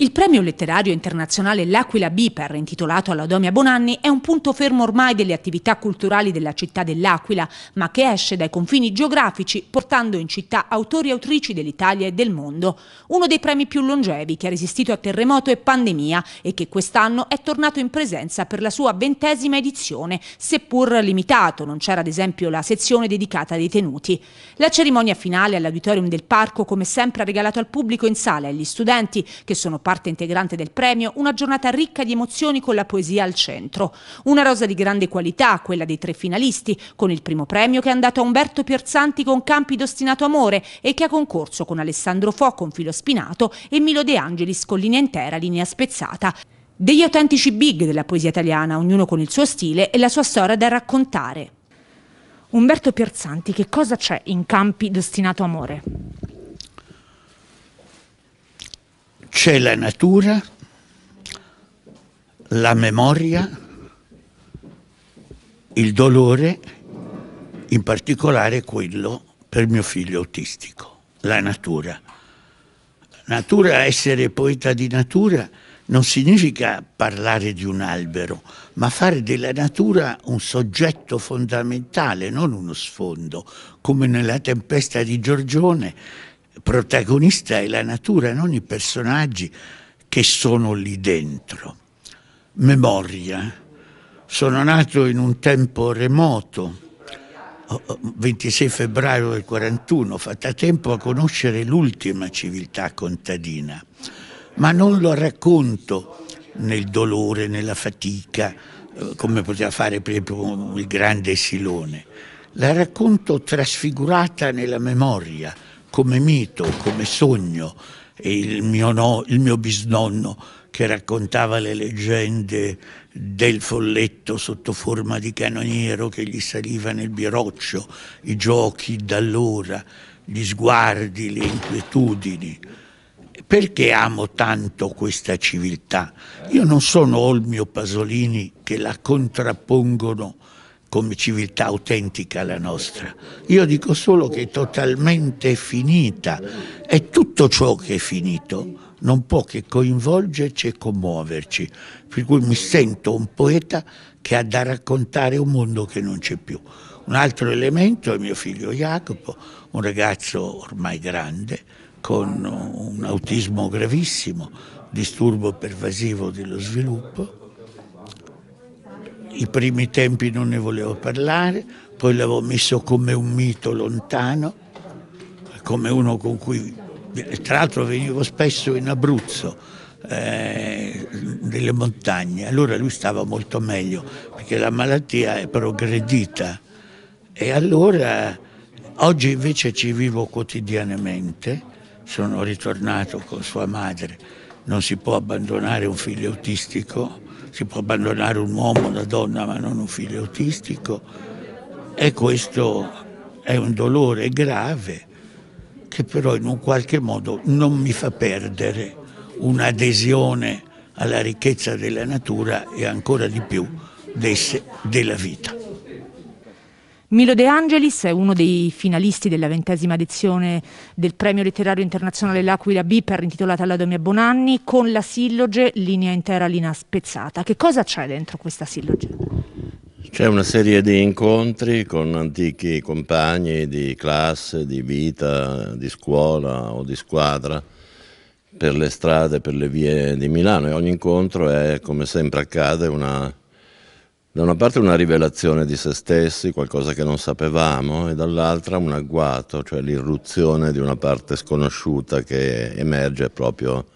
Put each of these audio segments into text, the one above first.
Il premio letterario internazionale L'Aquila Biper, intitolato alla Domia Bonanni, è un punto fermo ormai delle attività culturali della città dell'Aquila, ma che esce dai confini geografici, portando in città autori e autrici dell'Italia e del mondo. Uno dei premi più longevi che ha resistito a terremoto e pandemia e che quest'anno è tornato in presenza per la sua ventesima edizione, seppur limitato, non c'era ad esempio la sezione dedicata ai detenuti. La cerimonia finale all'auditorium del parco, come sempre, ha regalato al pubblico in sala e agli studenti, che sono parte integrante del premio, una giornata ricca di emozioni con la poesia al centro. Una rosa di grande qualità, quella dei tre finalisti, con il primo premio che è andato a Umberto Pierzanti con Campi d'Ostinato Amore e che ha concorso con Alessandro Fo con Filo Spinato e Milo De Angelis con Linea Intera, Linea Spezzata. Degli autentici big della poesia italiana, ognuno con il suo stile e la sua storia da raccontare. Umberto Pierzanti, che cosa c'è in Campi d'Ostinato Amore? c'è la natura, la memoria, il dolore, in particolare quello per mio figlio autistico, la natura. Natura, essere poeta di natura, non significa parlare di un albero, ma fare della natura un soggetto fondamentale, non uno sfondo, come nella tempesta di Giorgione protagonista è la natura, non i personaggi che sono lì dentro. Memoria. Sono nato in un tempo remoto, 26 febbraio del 41, fatta tempo a conoscere l'ultima civiltà contadina, ma non lo racconto nel dolore, nella fatica, eh, come poteva fare per esempio il grande Silone. La racconto trasfigurata nella memoria, come mito, come sogno, e il mio, no, il mio bisnonno che raccontava le leggende del folletto sotto forma di canoniero che gli saliva nel biroccio, i giochi d'allora, gli sguardi, le inquietudini. Perché amo tanto questa civiltà? Io non sono Olmio Pasolini che la contrappongono come civiltà autentica la nostra. Io dico solo che è totalmente finita e tutto ciò che è finito non può che coinvolgerci e commuoverci, per cui mi sento un poeta che ha da raccontare un mondo che non c'è più. Un altro elemento è mio figlio Jacopo, un ragazzo ormai grande, con un autismo gravissimo, disturbo pervasivo dello sviluppo, i primi tempi non ne volevo parlare, poi l'avevo messo come un mito lontano, come uno con cui, tra l'altro venivo spesso in Abruzzo, eh, nelle montagne, allora lui stava molto meglio perché la malattia è progredita e allora oggi invece ci vivo quotidianamente sono ritornato con sua madre. Non si può abbandonare un figlio autistico, si può abbandonare un uomo, una donna, ma non un figlio autistico. E questo è un dolore grave che però in un qualche modo non mi fa perdere un'adesione alla ricchezza della natura e ancora di più della vita. Milo De Angelis è uno dei finalisti della ventesima edizione del premio letterario internazionale L'Aquila B per intitolata alla Domia Bonanni con la silloge Linea intera, linea spezzata. Che cosa c'è dentro questa silloge? C'è una serie di incontri con antichi compagni di classe, di vita, di scuola o di squadra per le strade, per le vie di Milano e ogni incontro è, come sempre accade, una da una parte una rivelazione di se stessi, qualcosa che non sapevamo, e dall'altra un agguato, cioè l'irruzione di una parte sconosciuta che emerge proprio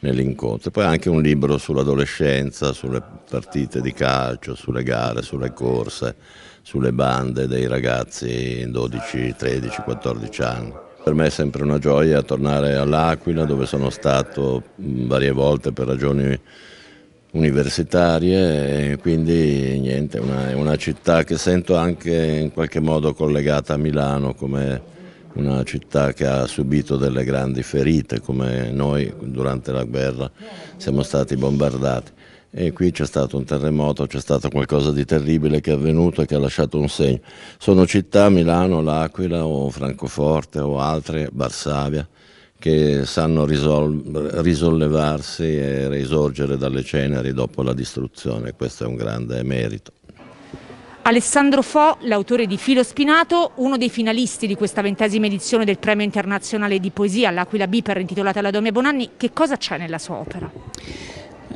nell'incontro. Poi anche un libro sull'adolescenza, sulle partite di calcio, sulle gare, sulle corse, sulle bande dei ragazzi 12, 13, 14 anni. Per me è sempre una gioia tornare all'Aquila dove sono stato varie volte per ragioni universitarie e quindi niente, è una, una, città che sento anche in qualche modo collegata a Milano come una città che ha subito delle grandi ferite come noi durante la guerra siamo stati bombardati e qui c'è stato un terremoto, c'è stato qualcosa di terribile che è avvenuto e che ha lasciato un segno. Sono città, Milano, L'Aquila o Francoforte o altre, Varsavia, che sanno risol- risollevarsi e risorgere dalle ceneri dopo la distruzione. Questo è un grande merito. Alessandro Fo, l'autore di Filo Spinato, uno dei finalisti di questa ventesima edizione del premio internazionale di poesia, l'Aquila Biper, intitolata La Dome Bonanni, che cosa c'è nella sua opera?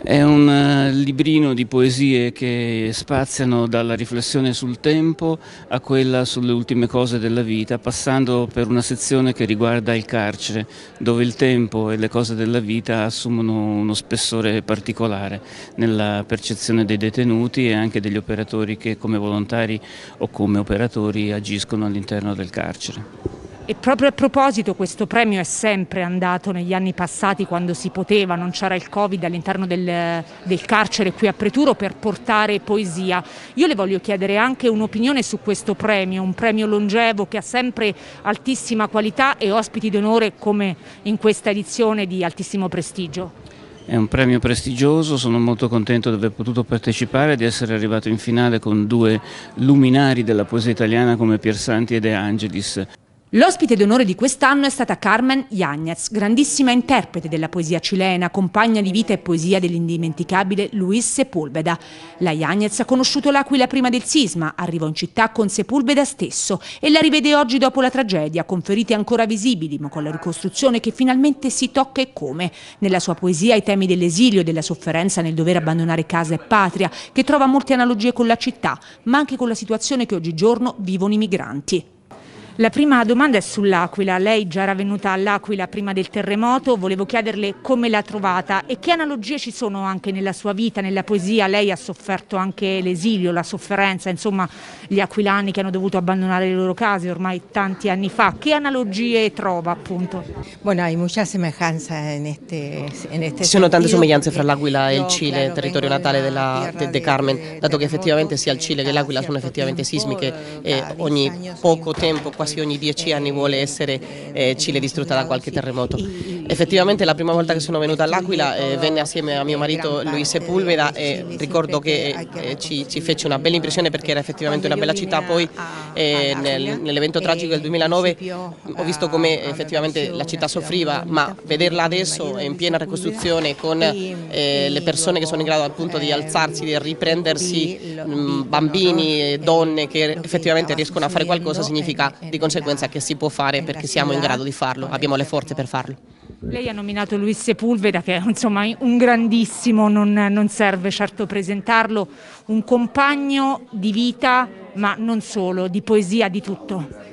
È un eh, librino di poesie che spaziano dalla riflessione sul tempo a quella sulle ultime cose della vita, passando per una sezione che riguarda il carcere, dove il tempo e le cose della vita assumono uno spessore particolare nella percezione dei detenuti e anche degli operatori che come volontari o come operatori agiscono all'interno del carcere. E proprio a proposito questo premio è sempre andato negli anni passati quando si poteva, non c'era il Covid all'interno del, del, carcere qui a Preturo per portare poesia. Io le voglio chiedere anche un'opinione su questo premio, un premio longevo che ha sempre altissima qualità e ospiti d'onore come in questa edizione di altissimo prestigio. È un premio prestigioso, sono molto contento di aver potuto partecipare, di essere arrivato in finale con due luminari della poesia italiana come Piersanti e De Angelis. L'ospite d'onore di quest'anno è stata Carmen Yagnez, grandissima interprete della poesia cilena, compagna di vita e poesia dell'indimenticabile Luis Sepulveda. La Yagnez ha conosciuto l'Aquila prima del sisma, arrivò in città con Sepulveda stesso e la rivede oggi dopo la tragedia, con ferite ancora visibili, ma con la ricostruzione che finalmente si tocca e come. Nella sua poesia i temi dell'esilio e della sofferenza nel dover abbandonare casa e patria, che trova molte analogie con la città, ma anche con la situazione che oggigiorno vivono i migranti. La prima domanda è sull'Aquila. Lei già era venuta all'Aquila prima del terremoto, volevo chiederle come l'ha trovata e che analogie ci sono anche nella sua vita, nella poesia. Lei ha sofferto anche l'esilio, la sofferenza, insomma gli aquilani che hanno dovuto abbandonare le loro case ormai tanti anni fa. Che analogie trova appunto? Bueno, hay mucha semejanza Ci sono tante somiglianze fra l'Aquila e il Cile, il territorio natale della, de, de Carmen, dato che effettivamente sia il Cile che l'Aquila sono effettivamente sismiche e ogni poco tempo, quasi ogni dieci anni vuole essere eh, Cile distrutta da qualche terremoto. Effettivamente la prima volta che sono venuta all'Aquila eh, venne assieme a mio marito Luis Sepulveda e ricordo che eh, ci, ci, fece una bella impressione perché era effettivamente una bella città. Poi eh, nel, nell'evento tragico del 2009 ho visto come effettivamente la città soffriva, ma vederla adesso in piena ricostruzione con eh, le persone che sono in grado appunto di alzarsi, di riprendersi, mh, mm, bambini, donne che effettivamente riescono a fare qualcosa significa di conseguenza che si può fare perché siamo in grado di farlo, abbiamo le forze per farlo. Lei ha nominato Luis Sepulveda che è insomma, un grandissimo, non, non serve certo presentarlo, un compagno di vita ma non solo, di poesia, di tutto.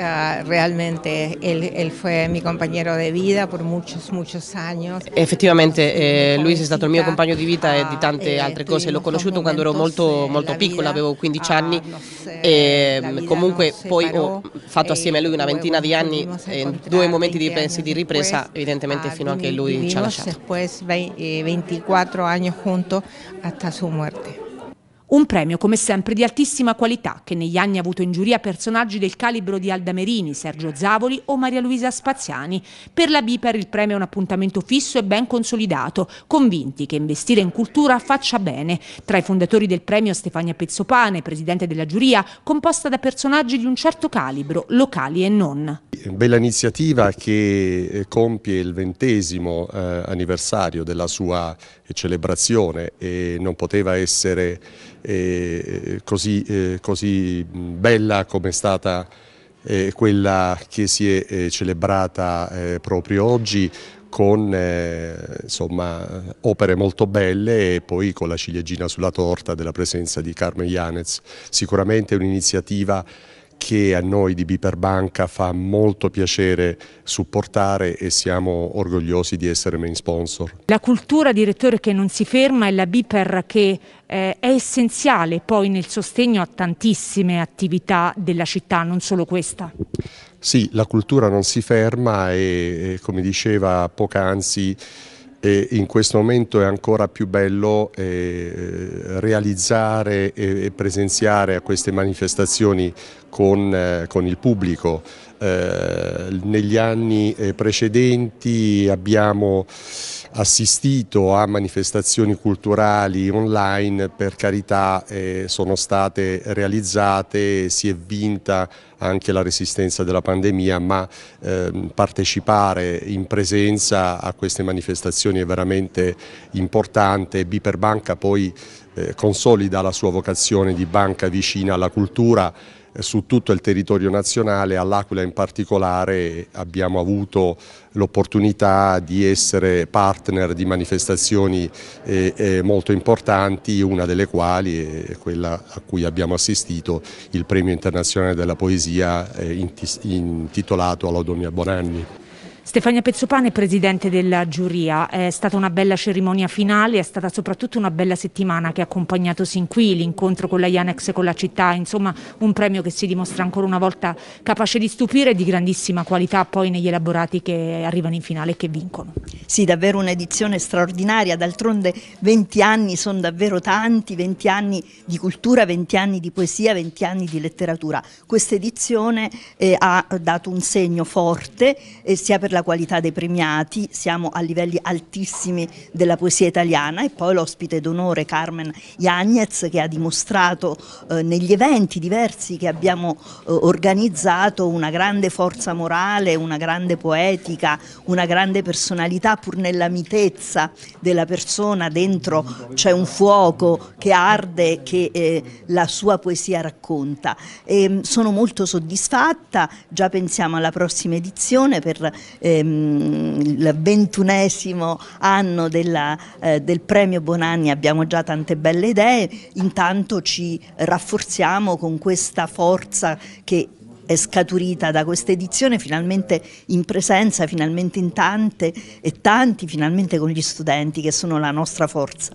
Ah, realmente él, fue mi compañero de vida por muchos, muchos años. Efectivamente, eh, Luis è stato il mio compagno di vita e di tante altre ah, cose, eh, l'ho conosciuto quando ero molto, molto piccola, avevo 15 ah, anni e comunque poi ho oh, fatto assieme a lui una eh, ventina di anni e due momenti y di ripresa, evidentemente fino a che lui ci ha lasciato. Después 24 años juntos hasta su muerte. Un premio come sempre di altissima qualità che negli anni ha avuto in giuria personaggi del calibro di Alda Merini, Sergio Zavoli o Maria Luisa Spaziani. Per la BIPER il premio è un appuntamento fisso e ben consolidato, convinti che investire in cultura faccia bene. Tra i fondatori del premio Stefania Pezzopane, presidente della giuria, composta da personaggi di un certo calibro, locali e non. Bella iniziativa che eh, compie il ventesimo eh, anniversario della sua eh, celebrazione e non poteva essere eh, così, eh, così, bella come è stata quella che si è celebrata proprio oggi con eh, insomma, opere molto belle e poi con la ciliegina sulla torta della presenza di Carmen Yanez. Sicuramente un'iniziativa che a noi di Biperbanca fa molto piacere supportare e siamo orgogliosi di essere main sponsor. La cultura direttore che non si ferma è la Biper che eh, è essenziale poi nel sostegno a tantissime attività della città, non solo questa. Sì, la cultura non si ferma e, e come diceva poc'anzi e in questo momento è ancora più bello eh, eh realizzare e presenziare a queste manifestazioni con, eh, con il pubblico. Eh, negli anni eh, precedenti abbiamo assistito a manifestazioni culturali online, per carità eh, sono state realizzate, si è vinta anche la resistenza della pandemia, ma eh, partecipare in presenza a queste manifestazioni è veramente importante. Biperbanca poi eh, consolida la sua vocazione di banca vicina alla cultura eh, su tutto il territorio nazionale, all'Aquila in particolare abbiamo avuto l'opportunità di essere partner di manifestazioni eh, eh, molto importanti, una delle quali è quella a cui abbiamo assistito, il premio internazionale della poesia intitolato all'Odonia Bonanni. Stefania Pezzopane, presidente della giuria, è stata una bella cerimonia finale, è stata soprattutto una bella settimana che ha accompagnato sin qui l'incontro con la Ianex e con la città, insomma un premio che si dimostra ancora una volta capace di stupire e di grandissima qualità poi negli elaborati che arrivano in finale e che vincono. Sì, davvero un'edizione straordinaria, d'altronde 20 anni sono davvero tanti, 20 anni di cultura, 20 anni di poesia, 20 anni di letteratura. Questa edizione eh, ha dato un segno forte eh, sia per la la qualità dei premiati, siamo a livelli altissimi della poesia italiana e poi l'ospite d'onore Carmen Iagnez che ha dimostrato eh, negli eventi diversi che abbiamo eh, organizzato una grande forza morale, una grande poetica, una grande personalità pur nella mitezza della persona, dentro c'è un fuoco che arde che eh, la sua poesia racconta. E, mm, sono molto soddisfatta, già pensiamo alla prossima edizione per eh, ehm, il ventunesimo anno della, eh, del premio Bonanni abbiamo già tante belle idee, intanto ci rafforziamo con questa forza che è scaturita da questa edizione finalmente in presenza, finalmente in tante e tanti, finalmente con gli studenti che sono la nostra forza.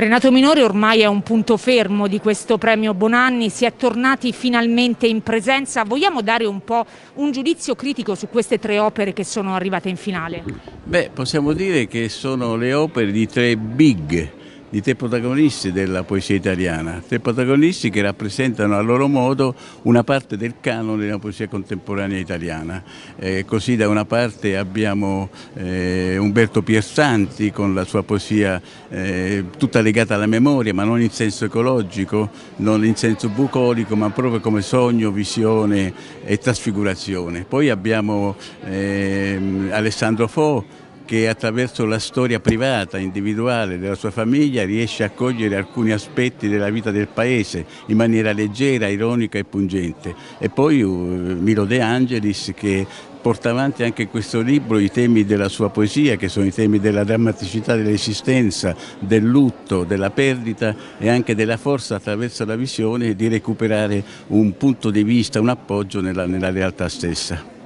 Renato Minori ormai è un punto fermo di questo premio Bonanni, si è tornati finalmente in presenza. Vogliamo dare un po' un giudizio critico su queste tre opere che sono arrivate in finale? Beh, possiamo dire che sono le opere di tre big di tre protagonisti della poesia italiana, tre protagonisti che rappresentano a loro modo una parte del canone della poesia contemporanea italiana. Eh, così da una parte abbiamo eh, Umberto Piersanti con la sua poesia eh, tutta legata alla memoria, ma non in senso ecologico, non in senso bucolico, ma proprio come sogno, visione e trasfigurazione. Poi abbiamo ehm, Alessandro Fo che attraverso la storia privata, individuale della sua famiglia riesce a cogliere alcuni aspetti della vita del paese in maniera leggera, ironica e pungente. E poi uh, Milo De Angelis che porta avanti anche in questo libro i temi della sua poesia, che sono i temi della drammaticità dell'esistenza, del lutto, della perdita e anche della forza attraverso la visione di recuperare un punto di vista, un appoggio nella, nella realtà stessa.